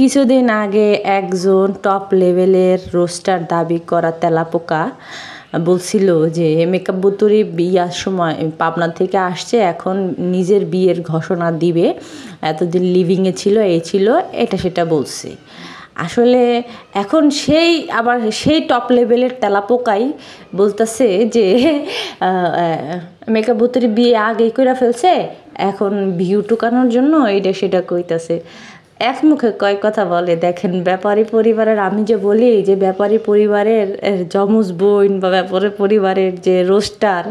কিছুদিন আগে একজন টপ লেভেলের রোস্টার দাবি করা তেলাপোকা বলছিল যে মেকআপ বুতুরি বিয়ার সময় পাবনা থেকে আসছে এখন নিজের বিয়ের ঘোষণা দিবে এতদিন লিভিংয়ে ছিল এ ছিল এটা সেটা বলছে আসলে এখন সেই আবার সেই টপ লেভেলের তেলাপোকাই বলতেছে যে মেকআপ বুতুরি বিয়ে আগে করে ফেলছে এখন ভিউ টুকানোর জন্য এটা সেটা কইতাছে এক মুখে কয়েক কথা বলে দেখেন ব্যাপারী পরিবারের আমি যে বলি যে ব্যাপারী পরিবারের যমজ বোন বা ব্যাপারী পরিবারের যে রোস্টার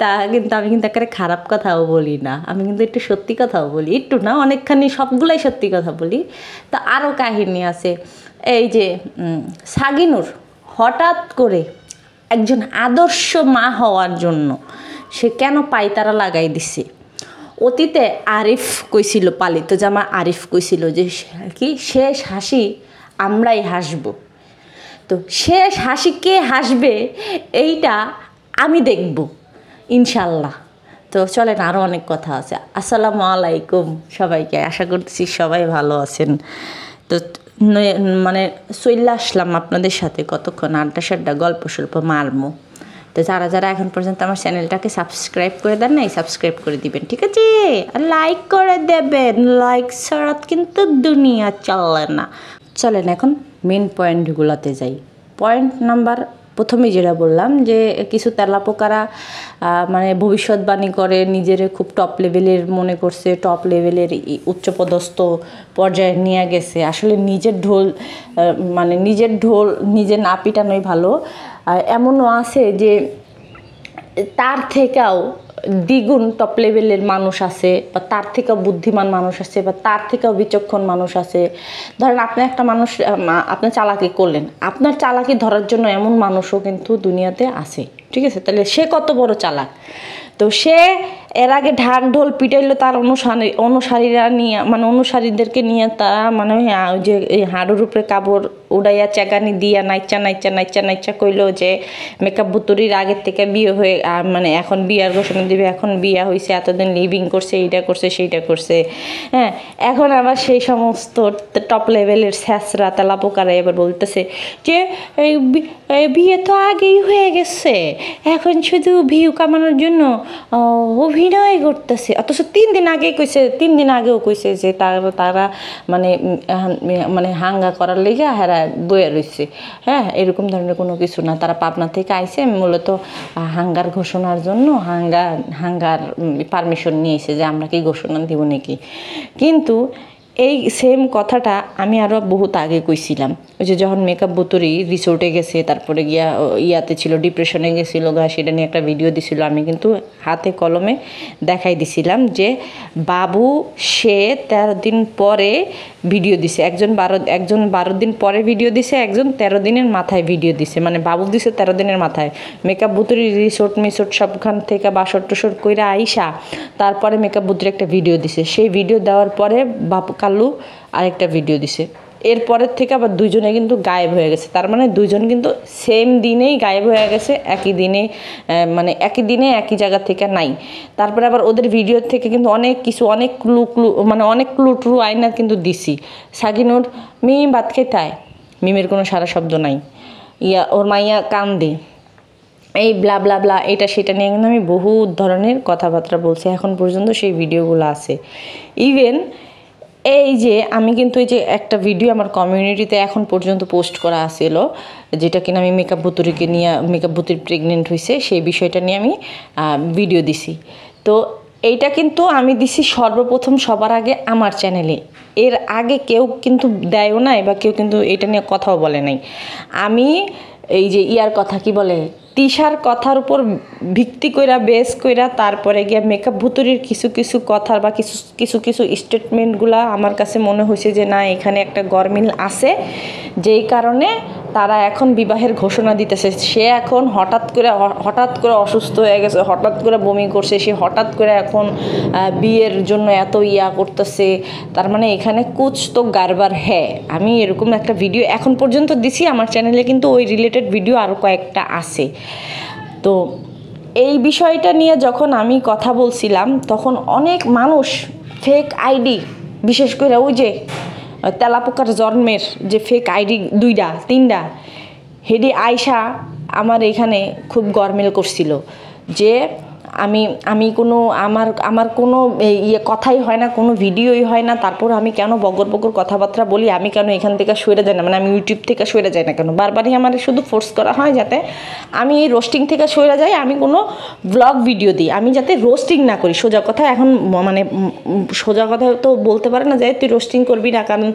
তা কিন্তু আমি কিন্তু একেবারে খারাপ কথাও বলি না আমি কিন্তু একটু সত্যি কথাও বলি একটু না অনেকখানি সবগুলাই সত্যি কথা বলি তা আরও কাহিনী আছে এই যে সাগিনুর হঠাৎ করে একজন আদর্শ মা হওয়ার জন্য সে কেন পায়তারা লাগাই দিছে অতীতে আরিফ কইছিল পালিত জামা আরিফ কইছিল যে কি শেষ হাসি আমরাই হাসব তো শেষ হাসি কে হাসবে এইটা আমি দেখব ইনশাল্লাহ তো চলেন আরও অনেক কথা আছে আসসালামু আলাইকুম সবাইকে আশা করছি সবাই ভালো আছেন তো মানে চল্লা আসলাম আপনাদের সাথে কতক্ষণ আড্ডা সাড্ডা গল্প স্বল্প মারমো তো যারা যারা এখন পর্যন্ত আমার চ্যানেলটাকে সাবস্ক্রাইব করে দেন না এই সাবস্ক্রাইব করে দিবেন ঠিক আছে আর লাইক করে দেবেন লাইক ছাড়া কিন্তু দুনিয়া চলে না চলেন এখন মেন পয়েন্টগুলোতে যাই পয়েন্ট নাম্বার প্রথমে যেটা বললাম যে কিছু তেলাপোকারা মানে ভবিষ্যৎবাণী করে নিজের খুব টপ লেভেলের মনে করছে টপ লেভেলের উচ্চপদস্থ পর্যায়ে নিয়ে গেছে আসলে নিজের ঢোল মানে নিজের ঢোল নিজে না পিটানোই ভালো এমনও আছে যে তার থেকেও দ্বিগুণ টপ লেভেলের মানুষ আছে বা তার থেকেও বুদ্ধিমান মানুষ আছে বা তার থেকেও বিচক্ষণ মানুষ আছে ধরেন আপনি একটা মানুষ আপনার চালাকি করলেন আপনার চালাকি ধরার জন্য এমন মানুষও কিন্তু দুনিয়াতে আছে ঠিক আছে তাহলে সে কত বড় চালাক তো সে এর আগে ঢাক ঢোল পিটাইলো তার অনুসারী অনুসারীরা নিয়ে মানে অনুসারীদেরকে নিয়ে তারা মানে ওই যে হাড়ুর উপরে কাপড় উড়াইয়া চাগানি দিয়া নাইচা নাইচা নাইচা নাইচা কইলো যে মেকআপ বুতুরির আগের থেকে বিয়ে হয়ে মানে এখন বিয়ার ঘোষণা দিবে এখন বিয়া হয়েছে এতদিন লিভিং করছে এইটা করছে সেইটা করছে হ্যাঁ এখন আবার সেই সমস্ত টপ লেভেলের স্যাঁচরা তেলা পোকারা এবার বলতেছে যে এই বিয়ে তো আগেই হয়ে গেছে এখন শুধু ভিউ কামানোর জন্য অভিনয় করতেছে অথচ তিন দিন আগে কইছে তিন দিন আগেও কইছে যে তারা তারা মানে মানে হাঙ্গা করার লেগে হেরা বয়ে রয়েছে হ্যাঁ এরকম ধরনের কোনো কিছু না তারা পাবনা থেকে আইসে মূলত হাঙ্গার ঘোষণার জন্য হাঙ্গা হাঙ্গার পারমিশন নিয়েছে যে আমরা কি ঘোষণা দিব নাকি কিন্তু এই সেম কথাটা আমি আরও বহুত আগে কইছিলাম ওই যে যখন মেকআপ বুতুরি রিসোর্টে গেছে তারপরে গিয়া ইয়াতে ছিল ডিপ্রেশনে গেছিল সেটা নিয়ে একটা ভিডিও দিছিল আমি কিন্তু হাতে কলমে দেখাই দিছিলাম যে বাবু সে তেরো দিন পরে ভিডিও দিছে একজন বারো একজন বারো দিন পরে ভিডিও দিছে একজন তেরো দিনের মাথায় ভিডিও দিছে মানে বাবু দিছে তেরো দিনের মাথায় মেকআপ বুতুরি রিসোর্ট মিসোর্ট সবখান থেকে বাসর টসর কইরা আইসা তারপরে মেকআপ বুতুরি একটা ভিডিও দিছে সেই ভিডিও দেওয়ার পরে বাবু কাল্লু আরেকটা ভিডিও দিছে এরপরের থেকে আবার দুজনে কিন্তু গায়েব হয়ে গেছে তার মানে দুজন কিন্তু সেম দিনেই গায়েব হয়ে গেছে একই দিনে মানে একই দিনে একই জায়গা থেকে নাই তারপরে আবার ওদের ভিডিও থেকে কিন্তু অনেক কিছু অনেক ক্লু ক্লু মানে অনেক ক্লু ট্লু আয়না কিন্তু দিছি সাগিনুর মিম ভাত তাই মিমের কোনো সারা শব্দ নাই ইয়া ওর মাইয়া কান্দে এই ব্লা ব্লা ব্লা এটা সেটা নিয়ে কিন্তু আমি বহু ধরনের কথাবার্তা বলছি এখন পর্যন্ত সেই ভিডিওগুলো আছে ইভেন এই যে আমি কিন্তু এই যে একটা ভিডিও আমার কমিউনিটিতে এখন পর্যন্ত পোস্ট করা আসিল যেটা কিনা আমি মেকআপ বুতুরিকে নিয়ে মেকআপ বুতুরি প্রেগনেন্ট হয়েছে সেই বিষয়টা নিয়ে আমি ভিডিও দিছি তো এইটা কিন্তু আমি দিছি সর্বপ্রথম সবার আগে আমার চ্যানেলে এর আগে কেউ কিন্তু দেয়ও নাই বা কেউ কিন্তু এটা নিয়ে কথাও বলে নাই আমি এই যে ইয়ার কথা কি বলে তিশার কথার উপর ভিত্তি কইরা বেস কইরা তারপরে গিয়া মেকআপ ভুতুরির কিছু কিছু কথার বা কিছু কিছু কিছু স্টেটমেন্টগুলা আমার কাছে মনে হয়েছে যে না এখানে একটা গরমিল আছে যেই কারণে তারা এখন বিবাহের ঘোষণা দিতেছে সে এখন হঠাৎ করে হঠাৎ করে অসুস্থ হয়ে গেছে হঠাৎ করে বমি করছে সে হঠাৎ করে এখন বিয়ের জন্য এত ইয়া করতেছে তার মানে এখানে কুচ তো গারবার হ্যাঁ আমি এরকম একটা ভিডিও এখন পর্যন্ত দিছি আমার চ্যানেলে কিন্তু ওই রিলেটেড ভিডিও আরও কয়েকটা আছে তো এই বিষয়টা নিয়ে যখন আমি কথা বলছিলাম তখন অনেক মানুষ ফেক আইডি বিশেষ করে ওই যে তেলাপোকার জন্মের যে ফেক আইডি দুইটা তিনটা হেডি আয়সা আমার এখানে খুব গরমেল করছিল যে আমি আমি কোনো আমার আমার কোনো ইয়ে কথাই হয় না কোনো ভিডিওই হয় না তারপর আমি কেন বগর বগর কথাবার্তা বলি আমি কেন এখান থেকে সরে যাই না মানে আমি ইউটিউব থেকে সরে যাই না কেন বারবারই আমার শুধু ফোর্স করা হয় যাতে আমি এই রোস্টিং থেকে সরে যাই আমি কোনো ব্লগ ভিডিও দিই আমি যাতে রোস্টিং না করি সোজা কথা এখন মানে সোজা কথা তো বলতে পারে না যে তুই রোস্টিং করবি না কারণ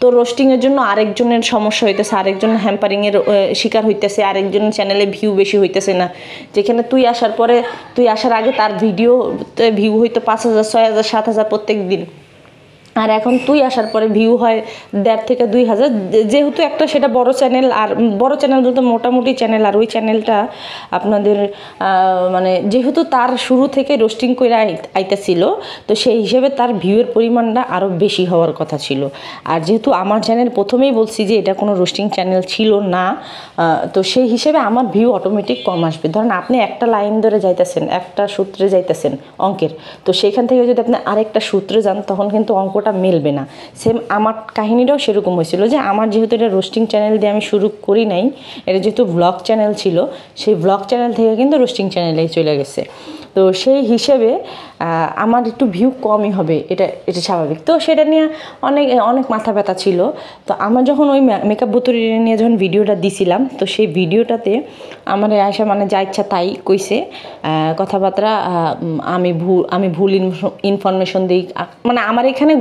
তো রোস্টিংয়ের জন্য আরেকজনের সমস্যা হইতেছে আরেকজন হ্যাম্পারিংয়ের শিকার হইতেছে আরেকজনের চ্যানেলে ভিউ বেশি হইতেছে না যেখানে তুই আসার পরে তুই আসার আগে তার ভিডিও ভিউ হইতো পাঁচ হাজার ছয় হাজার সাত হাজার প্রত্যেক দিন আর এখন তুই আসার পরে ভিউ হয় দেড় থেকে দুই হাজার যেহেতু একটা সেটা বড় চ্যানেল আর বড় চ্যানেল বলতে মোটামুটি চ্যানেল আর ওই চ্যানেলটা আপনাদের মানে যেহেতু তার শুরু থেকে রোস্টিং করে আইতেছিল তো সেই হিসেবে তার ভিউয়ের পরিমাণটা আরও বেশি হওয়ার কথা ছিল আর যেহেতু আমার চ্যানেল প্রথমেই বলছি যে এটা কোনো রোস্টিং চ্যানেল ছিল না তো সেই হিসেবে আমার ভিউ অটোমেটিক কম আসবে ধরেন আপনি একটা লাইন ধরে যাইতেছেন একটা সূত্রে যাইতেছেন অঙ্কের তো সেখান থেকে যদি আপনি আরেকটা সূত্রে যান তখন কিন্তু অঙ্ক গল্পটা মেলবে না সেম আমার কাহিনিটাও সেরকম হয়েছিল যে আমার যেহেতু এটা রোস্টিং চ্যানেল দিয়ে আমি শুরু করি নাই এটা যেহেতু ব্লগ চ্যানেল ছিল সেই ব্লগ চ্যানেল থেকে কিন্তু রোস্টিং চ্যানেলেই চলে গেছে তো সেই হিসেবে আমার একটু ভিউ কমই হবে এটা এটা স্বাভাবিক তো সেটা নিয়ে অনেক অনেক মাথা ব্যথা ছিল তো আমার যখন ওই মেকআপ বোতরি নিয়ে যখন ভিডিওটা দিছিলাম তো সেই ভিডিওটাতে আমার আয়সা মানে যা ইচ্ছা তাই কইছে কথাবার্তা আমি ভুল আমি ভুল ইনফরমেশন দিই মানে আমার এখানে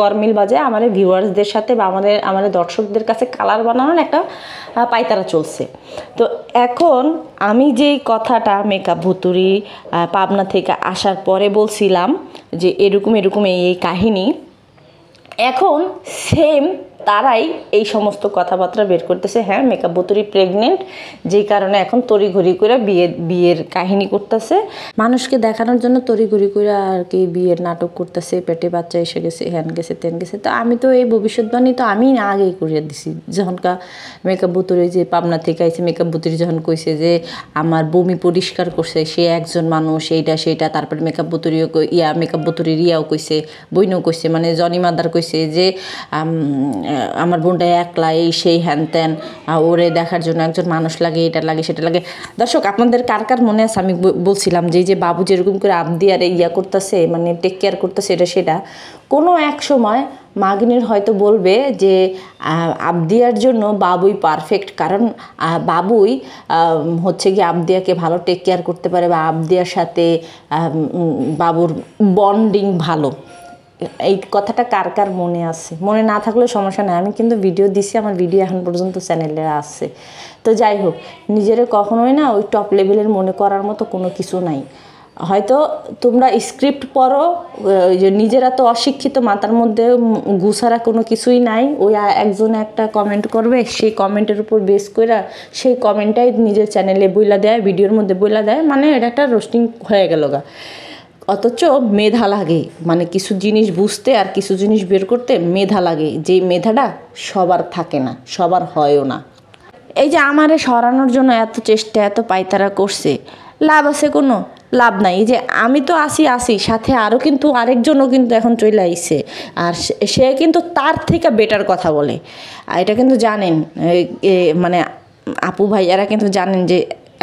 গরমিল বাজে আমার ভিউয়ার্সদের সাথে বা আমাদের আমাদের দর্শকদের কাছে কালার বানানোর একটা পায়তারা চলছে তো এখন আমি যেই কথাটা মেকআপ ভুতুরি পাবনা থেকে আসার পরে বল বলছিলাম যে এরকম এরকম এই এই কাহিনী এখন সেম তারাই এই সমস্ত কথাবার্তা বের করতেছে হ্যাঁ মেকআপ বোতরি প্রেগনেন্ট যেই কারণে এখন তড়িঘড়ি করে বিয়ে বিয়ের কাহিনী করতেছে মানুষকে দেখানোর জন্য তড়িঘড়ি করে আর কি বিয়ের নাটক করতেছে পেটে বাচ্চা এসে গেছে হ্যান গেছে তেন গেছে তো আমি তো এই ভবিষ্যৎবাণী তো আমি না আগেই করিয়া দিছি যখনকা মেকআপ বোতরি যে পাবনা থেকে আইছে মেকআপ বোতরি যখন কইছে যে আমার বমি পরিষ্কার করছে সে একজন মানুষ এইটা সেইটা তারপরে মেকআপ বোতরিও ইয়া মেকআপ বুতুরির ইয়াও কইছে বইনও কইছে মানে জনি মাদার কইছে যে আমার বোনটা একলা এই সেই হ্যান ত্যান ওরে দেখার জন্য একজন মানুষ লাগে এটা লাগে সেটা লাগে দর্শক আপনাদের কার কার মনে আছে আমি বলছিলাম যে যে বাবু যেরকম করে আবদি আর ইয়া করতেছে মানে টেক কেয়ার করতেছে এটা সেটা কোনো এক সময় মাগিনের হয়তো বলবে যে আবদিয়ার জন্য বাবুই পারফেক্ট কারণ বাবুই হচ্ছে কি আবদিয়াকে ভালো টেক কেয়ার করতে পারে বা আবদিয়ার সাথে বাবুর বন্ডিং ভালো এই কথাটা কার কার মনে আছে মনে না থাকলে সমস্যা নাই আমি কিন্তু ভিডিও দিছি আমার ভিডিও এখন পর্যন্ত চ্যানেলে আছে তো যাই হোক নিজেরে কখনোই না ওই টপ লেভেলের মনে করার মতো কোনো কিছু নাই হয়তো তোমরা স্ক্রিপ্ট পড়ো যে নিজেরা তো অশিক্ষিত মাতার মধ্যে গুছারা কোনো কিছুই নাই ওই একজন একটা কমেন্ট করবে সেই কমেন্টের উপর বেস করে সেই কমেন্টটাই নিজের চ্যানেলে বইলা দেয় ভিডিওর মধ্যে বইলা দেয় মানে এটা একটা রোস্টিং হয়ে গেল গা অথচ মেধা লাগে মানে কিছু জিনিস বুঝতে আর কিছু জিনিস বের করতে মেধা লাগে যে মেধাটা সবার থাকে না সবার হয়ও না এই যে আমারে সরানোর জন্য এত চেষ্টা এত পায়তারা করছে লাভ আছে কোনো লাভ নাই যে আমি তো আসি আসি সাথে আরও কিন্তু আরেকজনও কিন্তু এখন চলে আইসে আর সে কিন্তু তার থেকে বেটার কথা বলে এটা কিন্তু জানেন মানে আপু ভাইয়ারা কিন্তু জানেন যে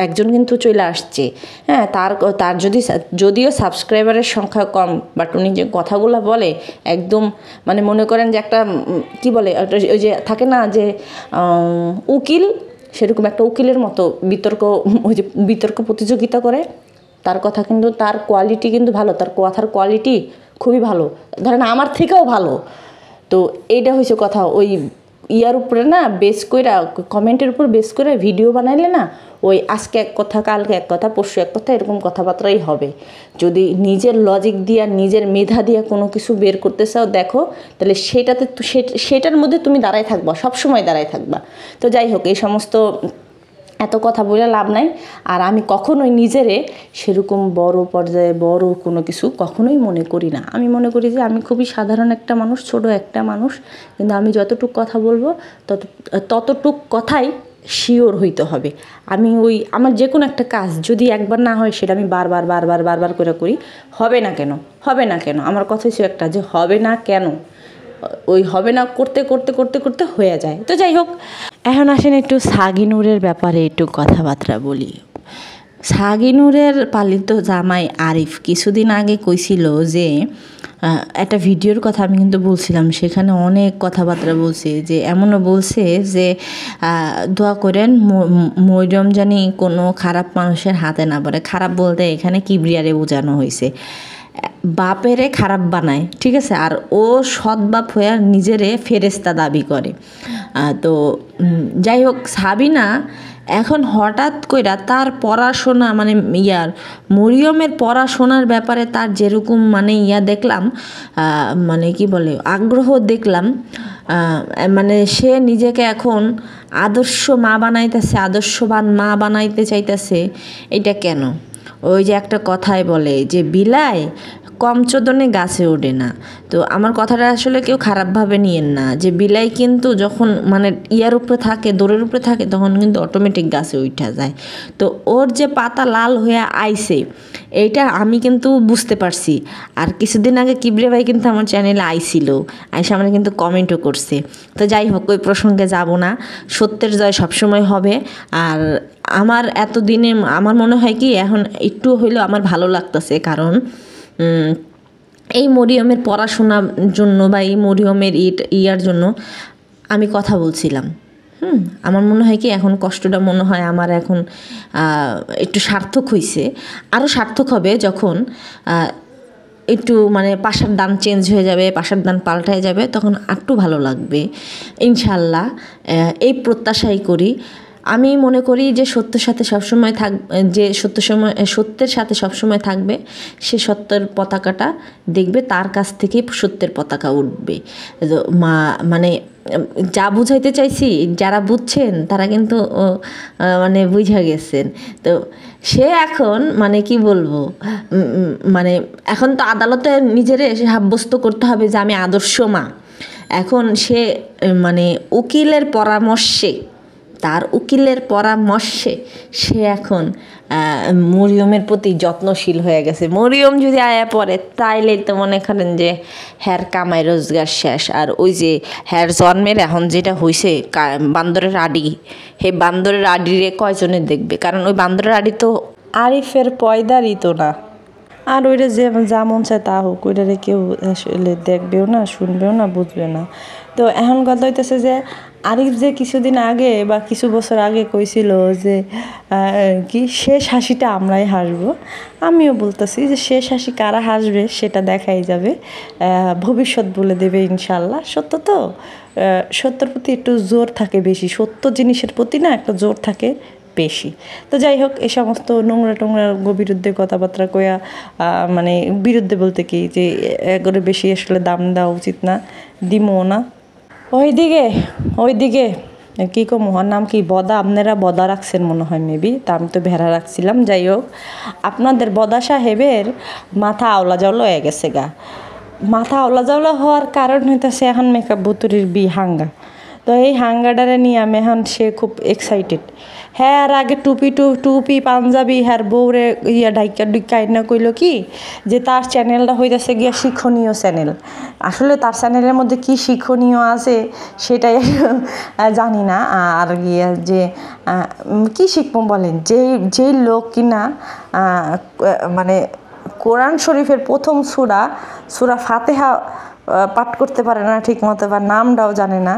একজন কিন্তু চলে আসছে হ্যাঁ তার তার যদি যদিও সাবস্ক্রাইবারের সংখ্যা কম বাট উনি যে কথাগুলো বলে একদম মানে মনে করেন যে একটা কি বলে ওই যে থাকে না যে উকিল সেরকম একটা উকিলের মতো বিতর্ক ওই যে বিতর্ক প্রতিযোগিতা করে তার কথা কিন্তু তার কোয়ালিটি কিন্তু ভালো তার কথার কোয়ালিটি খুবই ভালো ধরেন আমার থেকেও ভালো তো এইটা হয়েছে কথা ওই ইয়ার উপরে না বেশ করে কমেন্টের উপর বেশ করে ভিডিও বানাইলে না ওই আজকে এক কথা কালকে এক কথা পরশু এক কথা এরকম কথাবার্তাই হবে যদি নিজের লজিক দিয়ে আর নিজের মেধা দিয়ে কোনো কিছু বের করতে চাও দেখো তাহলে সেটাতে সেটার মধ্যে তুমি দাঁড়ায় থাকবা সবসময় দাঁড়ায় থাকবা তো যাই হোক এই সমস্ত এত কথা বলে লাভ নাই আর আমি কখনোই নিজেরে সেরকম বড় পর্যায়ে বড় কোনো কিছু কখনোই মনে করি না আমি মনে করি যে আমি খুবই সাধারণ একটা মানুষ ছোট একটা মানুষ কিন্তু আমি যতটুক কথা বলবো তত ততটুক কথাই শিওর হইতে হবে আমি ওই আমার যে কোনো একটা কাজ যদি একবার না হয় সেটা আমি বারবার বারবার বারবার করে করি হবে না কেন হবে না কেন আমার কথা ছিল একটা যে হবে না কেন ওই হবে না করতে করতে করতে করতে হয়ে যায় তো যাই হোক এখন আসেন একটু সাগিনুরের ব্যাপারে একটু কথাবার্তা বলি সাগিনুরের পালিত জামাই আরিফ কিছুদিন আগে কইছিল যে একটা ভিডিওর কথা আমি কিন্তু বলছিলাম সেখানে অনেক কথাবার্তা বলছি যে এমনও বলছে যে দোয়া করেন মরিয়ম জানি কোনো খারাপ মানুষের হাতে না পড়ে খারাপ বলতে এখানে কিবরিয়ারে বোঝানো হয়েছে বাপেরে খারাপ বানায় ঠিক আছে আর ও সৎ বাপ হয়ে নিজেরে ফেরেস্তা দাবি করে তো যাই হোক সাবিনা এখন হঠাৎ কইরা তার পড়াশোনা মানে ইয়ার মরিয়মের পড়াশোনার ব্যাপারে তার যেরকম মানে ইয়া দেখলাম মানে কি বলে আগ্রহ দেখলাম মানে সে নিজেকে এখন আদর্শ মা বানাইতেছে আদর্শবান মা বানাইতে চাইতেছে এটা কেন ওই যে একটা কথাই বলে যে বিলাই কম চোদনে গাছে ওঠে না তো আমার কথাটা আসলে কেউ খারাপভাবে নিয়েন না যে বিলাই কিন্তু যখন মানে ইয়ার উপরে থাকে দৌড়ের উপরে থাকে তখন কিন্তু অটোমেটিক গাছে উঠা যায় তো ওর যে পাতা লাল হয়ে আইসে এইটা আমি কিন্তু বুঝতে পারছি আর কিছুদিন আগে কিবরে ভাই কিন্তু আমার চ্যানেলে আইছিল আইসে আমরা কিন্তু কমেন্টও করছে তো যাই হোক ওই প্রসঙ্গে যাব না সত্যের জয় সবসময় হবে আর আমার এতদিনে আমার মনে হয় কি এখন একটু হইলেও আমার ভালো লাগতেছে কারণ এই মরিয়মের পড়াশোনার জন্য বা এই মরিয়মের ইয়ার জন্য আমি কথা বলছিলাম হুম আমার মনে হয় কি এখন কষ্টটা মনে হয় আমার এখন একটু সার্থক হয়েছে আরও সার্থক হবে যখন একটু মানে পাশার দান চেঞ্জ হয়ে যাবে পাশার দান পাল্টায় যাবে তখন আরটু ভালো লাগবে ইনশাল্লাহ এই প্রত্যাশাই করি আমি মনে করি যে সত্যের সাথে সবসময় থাক যে সত্য সময় সত্যের সাথে সবসময় থাকবে সে সত্যের পতাকাটা দেখবে তার কাছ থেকে সত্যের পতাকা উঠবে মা মানে যা বুঝাইতে চাইছি যারা বুঝছেন তারা কিন্তু মানে বুঝা গেছেন তো সে এখন মানে কি বলবো মানে এখন তো আদালতে নিজেরে সাব্যস্ত করতে হবে যে আমি আদর্শ মা এখন সে মানে উকিলের পরামর্শে তার উকিলের পরামর্শে সে এখন মরিয়মের প্রতি যত্নশীল হয়ে গেছে মরিয়ম যদি আয়া পড়ে তাইলে তো মনে করেন যে হ্যার কামাই রোজগার শেষ আর ওই যে হ্যার জন্মের এখন যেটা হয়েছে বান্দরের আডি হে বান্দরের আডিরে কয়জনে দেখবে কারণ ওই বান্দরের আডি তো আরিফের পয়দারই তো না আর ওইটা যে যা মন চায় তা হোক ওইটারে কেউ আসলে দেখবেও না শুনবেও না বুঝবে না তো এখন কথা হইতেছে যে আরিফ যে কিছুদিন আগে বা কিছু বছর আগে কইছিল যে কি শেষ হাসিটা আমরাই হাসব আমিও বলতেছি যে শেষ হাসি কারা হাসবে সেটা দেখাই যাবে ভবিষ্যৎ বলে দেবে ইনশাল্লাহ সত্য তো সত্যর প্রতি একটু জোর থাকে বেশি সত্য জিনিসের প্রতি না একটা জোর থাকে বেশি তো যাই হোক এ সমস্ত নোংরা টোংরা বিরুদ্ধে কথাবার্তা কয়া মানে বিরুদ্ধে বলতে কি যে এগুলো বেশি আসলে দাম দেওয়া উচিত না দিমও না ওইদিকে ওইদিকে কী কো মোহর নাম কি বদা আপনারা বদা রাখছেন মনে হয় মেবি তা আমি তো ভেড়া রাখছিলাম যাই হোক আপনাদের বদা সাহেবের মাথা আওলা জাওলা হয়ে গেছে গা মাথা আওলা জাওলা হওয়ার কারণ হইতেছে এখন মেকআপ বুতুরির বি হাঙ্গা তো এই হাঙ্গাডারে নিয়ে আমি এখন সে খুব এক্সাইটেড হ্যাঁ আর আগে টুপি টু টুপি পাঞ্জাবি হ্যার বউরে ইয়া ঢাইকা ডুইকা না কইল কি যে তার চ্যানেলটা হইতেছে গিয়া শিক্ষণীয় চ্যানেল আসলে তার চ্যানেলের মধ্যে কি শিক্ষণীয় আছে সেটাই জানি না আর গিয়া যে কি শিখবো বলেন যে যেই লোক কিনা মানে কোরআন শরীফের প্রথম সুরা সুরা ফাতেহা পাঠ করতে পারে না ঠিক মতো বা নামটাও জানে না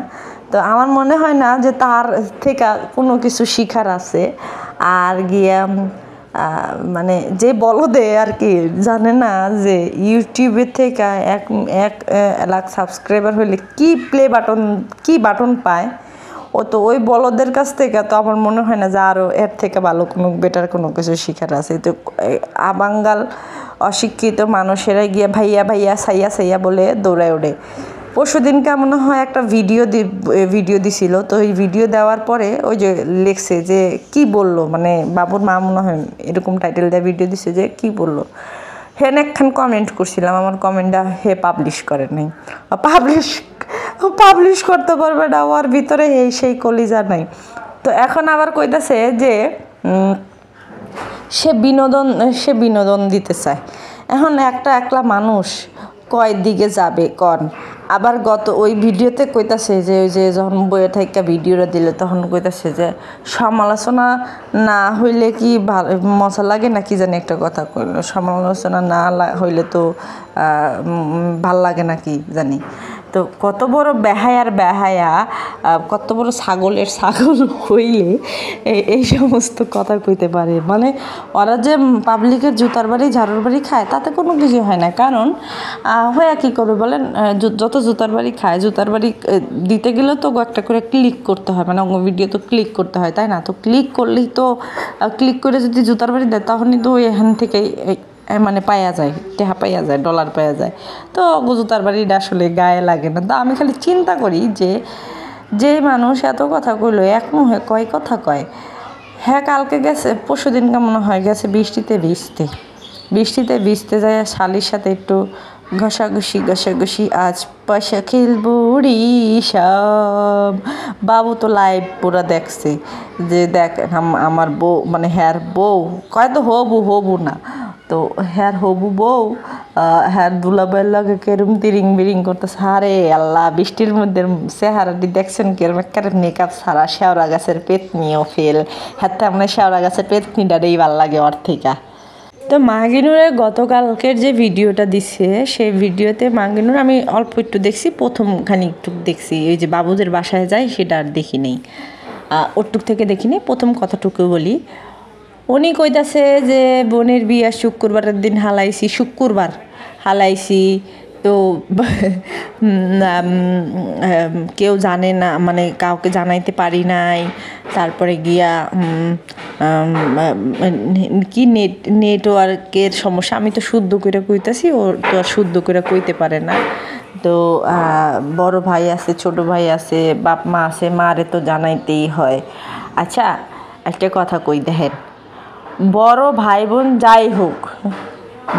তো আমার মনে হয় না যে তার থেকে কোনো কিছু শিখার আছে আর গিয়া মানে যে বলদে আর কি জানে না যে ইউটিউবে থেকে এক এক লাখ সাবস্ক্রাইবার হইলে কি প্লে বাটন কি বাটন পায় ও তো ওই বলদের কাছ থেকে তো আমার মনে হয় না যে আরও এর থেকে ভালো কোনো বেটার কোনো কিছু শিখার আছে তো আবাঙ্গাল অশিক্ষিত মানুষেরা গিয়ে ভাইয়া ভাইয়া সাইয়া সাইয়া বলে দৌড়ায় ওড়ে পরশু কেমন হয় একটা ভিডিও দি ভিডিও দিছিল তো ওই ভিডিও দেওয়ার পরে ওই যে লেখছে যে কি বলল মানে বাবুর মা মনে হয় এরকম টাইটেল দেওয়া ভিডিও দিছে যে কি বলল হেন একখান কমেন্ট করছিলাম আমার কমেন্টটা হে পাবলিশ করে নাই পাবলিশ পাবলিশ করতে পারবে না ওর ভিতরে এই সেই কলিজা নাই তো এখন আবার কইতাছে যে সে বিনোদন সে বিনোদন দিতে চায় এখন একটা একলা মানুষ কয় দিকে যাবে কন আবার গত ওই ভিডিওতে কইতাছে যে ওই যে যখন বইয়ে থাকা ভিডিওটা দিলে তখন কইতাছে যে সমালোচনা না হইলে কি ভালো মজা লাগে না কি জানি একটা কথা কইল সমালোচনা না হইলে তো ভাল লাগে না কি জানি তো কত বড় বেহায়ার বেহায়া কত বড় ছাগলের ছাগল হইলে এই সমস্ত কথা কইতে পারে মানে ওরা যে পাবলিকের জুতার বাড়ি ঝাড়ুর বাড়ি খায় তাতে কোনো কিছু হয় না কারণ হয়ে কী করবে বলেন যত জুতার বাড়ি খায় জুতার বাড়ি দিতে গেলে তো একটা করে ক্লিক করতে হয় মানে ভিডিও তো ক্লিক করতে হয় তাই না তো ক্লিক করলেই তো ক্লিক করে যদি জুতার বাড়ি দেয় তখনই তো এখান থেকেই মানে পাইয়া যায় টেহা পাইয়া যায় ডলার পাওয়া যায় তো গুজুতার বাড়ির আসলে গায়ে লাগে না তো আমি খালি চিন্তা করি যে যে মানুষ এত কথা কইলো একমুহে কয় কথা কয় হ্যাঁ কালকে গেছে পরশু দিন কেমন হয় গেছে বৃষ্টিতে ভিজতে বৃষ্টিতে ভিজতে যায় শালির সাথে একটু ঘষাঘষি ঘষাঘষি আজ পয়সা বুড়ি সব বাবু তো লাইভ পুরো দেখছে যে দেখ আমার বউ মানে হ্যার বউ কয় তো হবু হবু না তো হ্যার হবু বউ হ্যার দুলাবের লগে কেরম দিরিং বিরিং করতেছে সারে আল্লাহ বৃষ্টির মধ্যে চেহারাটি দেখছেন কেরম একেবারে মেকআপ সারা শেওড়া গাছের পেতনিও ফেল হাতে হ্যাঁ, মানে আমরা শেওড়া গাছের পেতনিটারেই ভাল লাগে অর্থিকা তো মাগিনুরের গতকালকের যে ভিডিওটা দিছে সেই ভিডিওতে মাগিনুর আমি অল্প একটু দেখছি প্রথম খানিকটুক দেখছি ওই যে বাবুদের বাসায় যায় সেটা আর দেখি নেই ওরটুক থেকে দেখিনি প্রথম কথাটুকু বলি উনি কইতাছে যে বোনের বিয়ে শুক্রবারের দিন হালাইছি শুক্রবার হালাইছি তো কেউ জানে না মানে কাউকে জানাইতে পারি নাই তারপরে গিয়া কি নেট নেটওয়ার্কের সমস্যা আমি তো শুদ্ধ করে কইতাছি ও তো আর শুদ্ধ করে কইতে পারে না তো বড় ভাই আছে ছোট ভাই আছে বাপ মা আছে মারে তো জানাইতেই হয় আচ্ছা একটা কথা কই দেখেন বড় ভাই বোন যাই হোক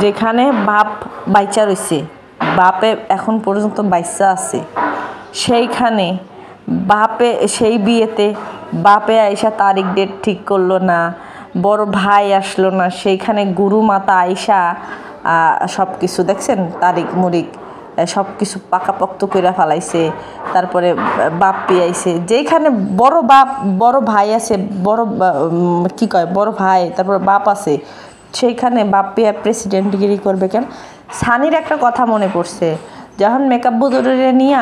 যেখানে বাপ বাইচা রয়েছে বাপে এখন পর্যন্ত বাইচা আছে সেইখানে বাপে সেই বিয়েতে বাপে আইসা তারিখ ডেট ঠিক করলো না বড় ভাই আসলো না সেইখানে গুরু মাতা আইসা সব কিছু দেখছেন তারিখ মুরিক সব কিছু পাকাপোক্ত করে ফেলাইছে তারপরে বাপ পিয়াইছে যেখানে বড় বাপ বড় ভাই আছে বড় কি কয় বড় ভাই তারপরে বাপ আছে সেইখানে বাপ প্রেসিডেন্ট ডিগ্রি করবে কেন সানির একটা কথা মনে পড়ছে যখন মেকআপ বদরে নিয়ে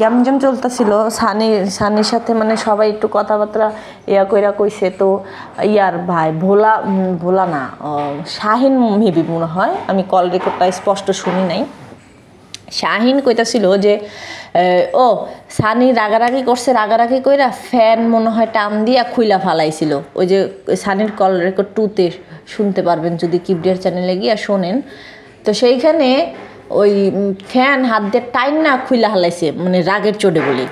জ্যাম চলতেছিল সানি সানির সাথে মানে সবাই একটু কথাবার্তা ইয়া কইরা কইছে তো ইয়ার ভাই ভোলা ভোলা না শাহিন মেবি মনে হয় আমি কল রেকর্ডটা স্পষ্ট শুনি নাই শাহিন কইতাছিল যে ও সানি রাগারাগি করছে রাগারাগি কইরা ফ্যান মনে হয় টান দিয়া খুইলা ফালাইছিল ওই যে সানির কল রেকর্ড টুতে শুনতে পারবেন যদি কিবডিয়ার চ্যানেলে গিয়া শোনেন তো সেইখানে ওই ফ্যান হাত দিয়ে টাইম না খুইলা হালাইছে মানে রাগের চোটে বলি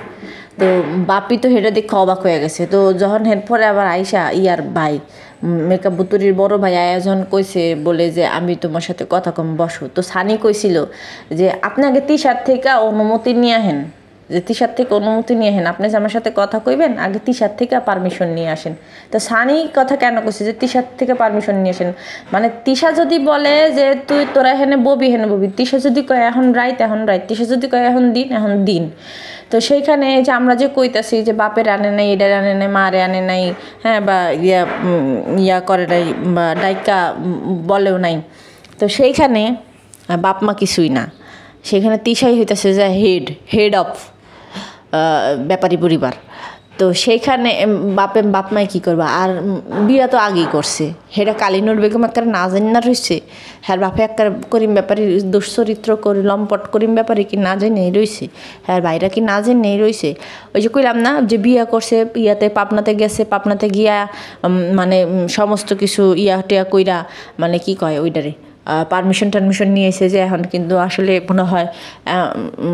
তো বাপি তো হেঁটে দেখে অবাক হয়ে গেছে তো যখন পরে আবার আইসা ইয়ার বাই মেকআপ বুতুরির বড় ভাই আয়োজন কইছে বলে যে আমি তোমার সাথে কথা কম বসো তো সানি কইছিল যে আপনি আগে তিসার থেকে অনুমতি নিয়ে আহেন যে তিসার থেকে অনুমতি নিয়ে আসেন আপনি যে আমার সাথে কথা কইবেন আগে তিসার থেকে পারমিশন নিয়ে আসেন তো সানি কথা কেন কইছে যে তিসার থেকে পারমিশন নিয়ে আসেন মানে তিশা যদি বলে যে তুই তোরা এখানে ববি হেনে ববি তিশা যদি কয় এখন রাইত এখন রাইত তিশা যদি কয় এখন দিন এখন দিন তো সেইখানে যে আমরা যে কইতাছি যে বাপের আনে নাই এটা আনে নাই মারে আনে নাই হ্যাঁ বা ইয়া ইয়া করে নাই বা ডাইকা বলেও নাই তো সেইখানে বাপ মা কিছুই না সেখানে তিসাই হইতেছে যে হেড হেড অফ ব্যাপারী পরিবার তো সেইখানে বাপে বাপ মায় কী করবা আর বিয়া তো আগেই করছে হেরা কালিনুর বেগম একটা না জানি না রয়েছে হ্যাঁ বাপে একটা করিম ব্যাপারে দুশ্চরিত্র করি লম্পট করিম ব্যাপারে কি না জেনে রয়েছে হ্যাঁ বাইরা কি না নেই রয়েছে ওই যে কইলাম না যে বিয়া করছে ইয়াতে পাপনাতে গেছে পাপনাতে গিয়া মানে সমস্ত কিছু ইয়া টিয়া কইরা মানে কি কয় ওইটারে পারমিশন টারমিশন নিয়েছে যে এখন কিন্তু আসলে মনে হয়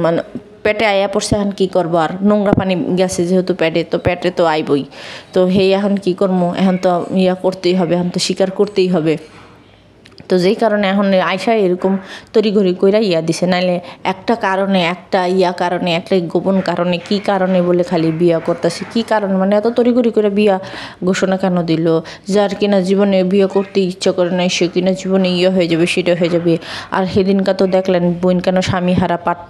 মানে পেটে আয়া পড়ছে এখন কী করবো আর নোংরা পানি গেছে যেহেতু পেটে তো পেটে তো আইবই তো হে এখন কী করবো এখন তো ইয়া করতেই হবে এখন তো স্বীকার করতেই হবে তো যেই কারণে এখন আয়সা এরকম তড়িঘড়ি কইরা ইয়া দিছে নাইলে একটা কারণে একটা ইয়া কারণে একটা গোপন কারণে কি কারণে বলে খালি বিয়া করতেছে কি কারণ মানে এত তড়িঘড়ি করে বিয়া ঘোষণা কেন দিল যার কিনা জীবনে বিয়ে করতে ইচ্ছা করে না সে কিনা জীবনে ইয়ে হয়ে যাবে সেটা হয়ে যাবে আর সেদিনকা তো দেখলেন বোন কেন স্বামী হারা পাট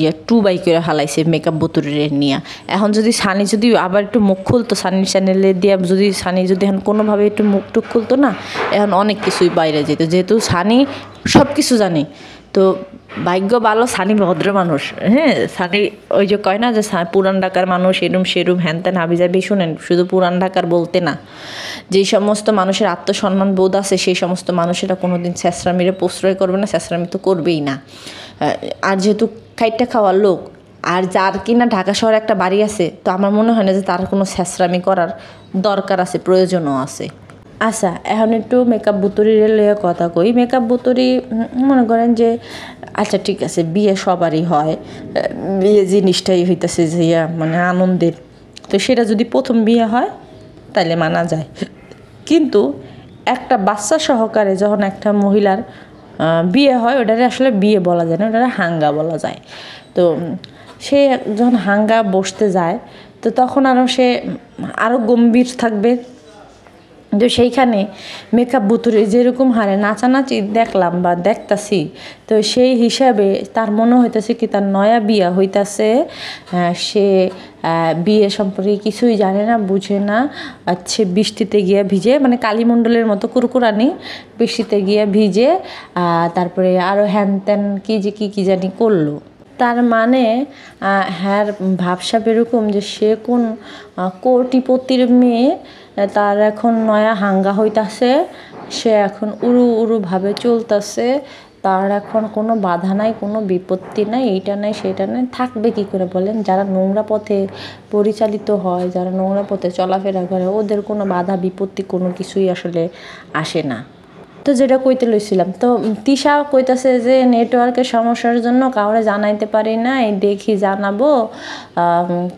ইয়া টু বাই করে হালাইছে মেকআপ বোতলের নিয়ে এখন যদি সানি যদি আবার একটু মুখ খুলতো সানি চ্যানেলে দিয়ে যদি সানি যদি এখন কোনোভাবে একটু মুখ টুক খুলতো না এখন অনেক কিছুই বাইরে বাইরে যেত যেহেতু সানি সব কিছু জানে তো ভাগ্য ভালো সানি ভদ্র মানুষ হ্যাঁ সানি ওই যে কয় না যে পুরান ঢাকার মানুষ এরুম সেরুম হ্যান ত্যান যাবি শুনেন শুধু পুরান ঢাকার বলতে না যে সমস্ত মানুষের আত্মসম্মান বোধ আছে সেই সমস্ত মানুষেরা কোনো দিন স্যাসরামিরে প্রশ্রয় করবে না স্যাসরামি তো করবেই না আর যেহেতু খাইটটা খাওয়ার লোক আর যার কি না ঢাকা শহরে একটা বাড়ি আছে তো আমার মনে হয় না যে তার কোনো স্যাসরামি করার দরকার আছে প্রয়োজনও আছে আচ্ছা এখন একটু মেকআপ বুতরির লইয়া কথা কই মেকআপ বুতুরি মনে করেন যে আচ্ছা ঠিক আছে বিয়ে সবারই হয় বিয়ে জিনিসটাই হইতেছে যে মানে আনন্দের তো সেটা যদি প্রথম বিয়ে হয় তাহলে মানা যায় কিন্তু একটা বাচ্চা সহকারে যখন একটা মহিলার বিয়ে হয় ওটারে আসলে বিয়ে বলা যায় না ওটারে হাঙ্গা বলা যায় তো সে যখন হাঙ্গা বসতে যায় তো তখন আরও সে আরও গম্ভীর থাকবে তো সেইখানে মেকআপ বুতুরে যেরকম হারে নাচানাচি দেখলাম বা দেখতাছি তো সেই হিসাবে তার মনে হইতেছে কি তার নয়া বিয়া হইতাছে হ্যাঁ, সে বিয়ে সম্পর্কে কিছুই জানে না বুঝে না সে আচ্ছা, বৃষ্টিতে গিয়া ভিজে মানে কালীমণ্ডলের মতো কুরকুরানি বৃষ্টিতে গিয়া ভিজে তারপরে আরও হ্যান ত্যান কী যে কী কী জানি করলো তার মানে হ্যার ভাবসাপ এরকম যে সে কোন কোটিপতির মেয়ে তার এখন নয়া হাঙ্গা হইতাছে সে এখন উড়ু উড়ুভাবে চলতেছে তার এখন কোনো বাধা নাই কোনো বিপত্তি নাই এইটা নাই সেটা নাই থাকবে কি করে বলেন যারা নোংরা পথে পরিচালিত হয় যারা নোংরা পথে চলাফেরা করে ওদের কোনো বাধা বিপত্তি কোনো কিছুই আসলে আসে না তো যেটা কইতে লইছিলাম তো তিশা কইতাছে যে নেটওয়ার্কের সমস্যার জন্য কাউরে জানাইতে পারি নাই দেখি জানাবো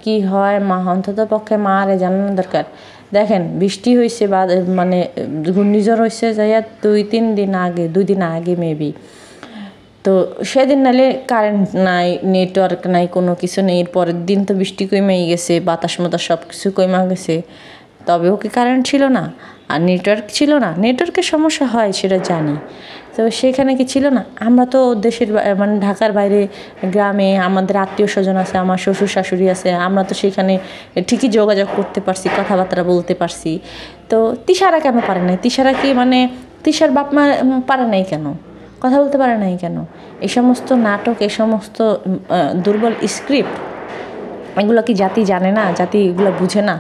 কি হয় মা অন্তত পক্ষে মারে জানানো দরকার দেখেন বৃষ্টি হয়েছে বা মানে ঘূর্ণিঝড় হয়েছে যাইয়া দুই তিন দিন আগে দুই দিন আগে মেবি তো সেদিন নালে কারেন্ট নাই নেটওয়ার্ক নাই কোনো কিছু নেই পরের দিন তো বৃষ্টি কমে গেছে বাতাস মাতাস সব কিছু কমে গেছে তবেও কি কারেন্ট ছিল না আর নেটওয়ার্ক ছিল না নেটওয়ার্কের সমস্যা হয় সেটা জানি তো সেখানে কি ছিল না আমরা তো দেশের মানে ঢাকার বাইরে গ্রামে আমাদের আত্মীয় স্বজন আছে আমার শ্বশুর শাশুড়ি আছে আমরা তো সেখানে ঠিকই যোগাযোগ করতে পারছি কথাবার্তা বলতে পারছি তো তিশারা কেন পারে নাই তিশারা কি মানে তিশার বাপ মা পারে নাই কেন কথা বলতে পারে নাই কেন এই সমস্ত নাটক এই সমস্ত দুর্বল স্ক্রিপ্ট এগুলো কি জাতি জানে না জাতি এগুলো বুঝে না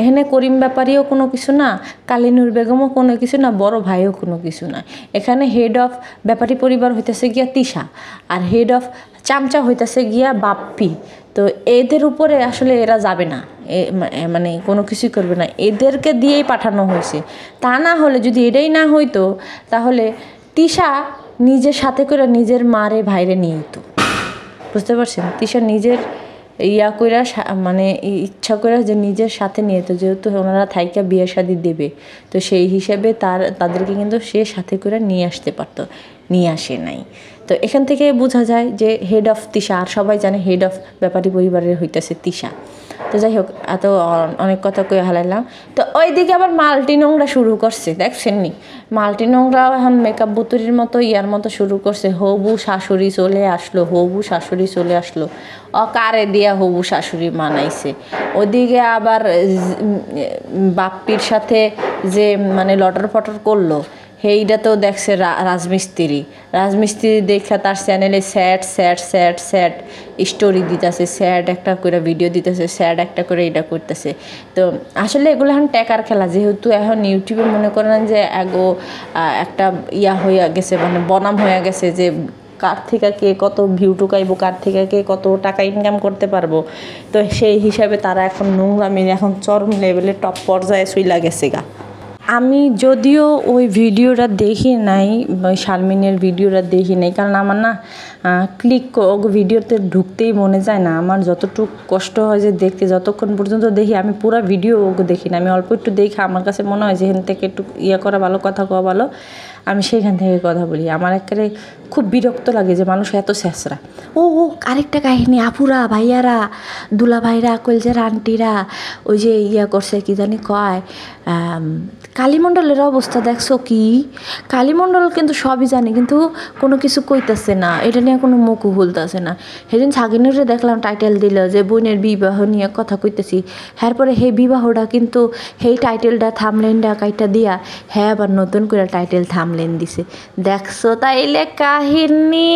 এখানে করিম ব্যাপারীও কোনো কিছু না কালিনুর বেগমও কোনো কিছু না বড় ভাইও কোনো কিছু না এখানে হেড অফ ব্যাপারী পরিবার হইতেছে গিয়া তিশা আর হেড অফ চামচা হইতেছে গিয়া বাপ্পি তো এদের উপরে আসলে এরা যাবে না মানে কোনো কিছুই করবে না এদেরকে দিয়েই পাঠানো হয়েছে তা না হলে যদি এটাই না হইতো তাহলে তিশা নিজের সাথে করে নিজের মারে ভাইরে নিয়ে যেত বুঝতে পারছেন তিশা নিজের ইয়া কইরা মানে ইচ্ছা করে যে নিজের সাথে নিয়ে তো যেহেতু ওনারা থাইকা বিয়ে শাদি দেবে তো সেই হিসেবে তার তাদেরকে কিন্তু সে সাথে করে নিয়ে আসতে পারতো নিয়ে আসে নাই তো এখান থেকে বোঝা যায় যে হেড অফ তিশা আর সবাই জানে হেড অফ ব্যাপারী পরিবারের হইতেছে তিশা তো যাই হোক এত অনেক কথা কয়ে হালাইলাম তো ওইদিকে আবার মাল্টি নোংরা শুরু করছে দেখছেন নি মাল্টি নোংরাও এখন মেকআপ বুতুরির মতো ইয়ার মতো শুরু করছে হবু শাশুড়ি চলে আসলো হবু শাশুড়ি চলে আসলো অ কারে দিয়া হবু শাশুড়ি মানাইছে ওদিকে আবার বাপ্পির সাথে যে মানে লটর ফটর করলো হেইটা তো দেখছে রাজমিস্ত্রি রাজমিস্ত্রি দেখা তার চ্যানেলে sad sad sad sad story দিতেছে স্যাড একটা করে ভিডিও দিতেছে স্যাড একটা করে এটা করতেছে তো আসলে এগুলো এখন ট্যাকার খেলা যেহেতু এখন ইউটিউবে মনে করেন যে এগো একটা ইয়া হয়ে গেছে মানে বনাম হয়ে গেছে যে কার থেকে কে কত ভিউ টুকাইবো কার থেকে কে কত টাকা ইনকাম করতে পারবো তো সেই হিসাবে তারা এখন নোংরামি এখন চরম লেভেলে টপ পর্যায়ে শুইলা গেছে গা আমি যদিও ওই ভিডিওটা দেখি নাই শারমিনের ভিডিওটা দেখি নাই কারণ আমার না ক্লিক ভিডিওতে ঢুকতেই মনে যায় না আমার যতটুকু কষ্ট হয় যে দেখতে যতক্ষণ পর্যন্ত দেখি আমি পুরো ভিডিও ওকে দেখি না আমি অল্প একটু দেখি আমার কাছে মনে হয় যে এখান থেকে একটু ইয়ে করা ভালো কথা কওয়া ভালো আমি সেইখান থেকে কথা বলি আমার একেবারে খুব বিরক্ত লাগে যে মানুষ এত শেষরা ও ও আরেকটা কাহিনী আপুরা ভাইয়ারা দুলা ভাইরা কলজার আন্টিরা ওই যে ইয়া করছে কি জানি কয় কালীমণ্ডলের অবস্থা দেখছো কি কালীমণ্ডল কিন্তু সবই জানে কিন্তু কোনো কিছু কইতাছে না এটা নিয়ে কোনো মুখ হুলতেছে না সেদিন ছাগিনুরে দেখলাম টাইটেল দিল যে বোনের বিবাহ নিয়ে কথা কইতেছি হ্যারপরে হে সেই বিবাহটা কিন্তু সেই টাইটেলটা থামলেন ডাকাইটা দিয়া হ্যাঁ আবার নতুন করে টাইটেল থাম সামলেন দিছে দেখছো তাইলে কাহিনী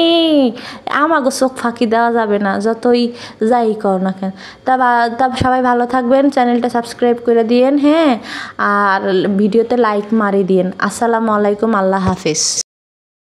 আমাকে চোখ ফাঁকি দেওয়া যাবে না যতই যাই কর না কেন তা তা সবাই ভালো থাকবেন চ্যানেলটা সাবস্ক্রাইব করে দিয়েন হ্যাঁ আর ভিডিওতে লাইক মারি দিয়েন আসসালামু আলাইকুম আল্লাহ হাফিজ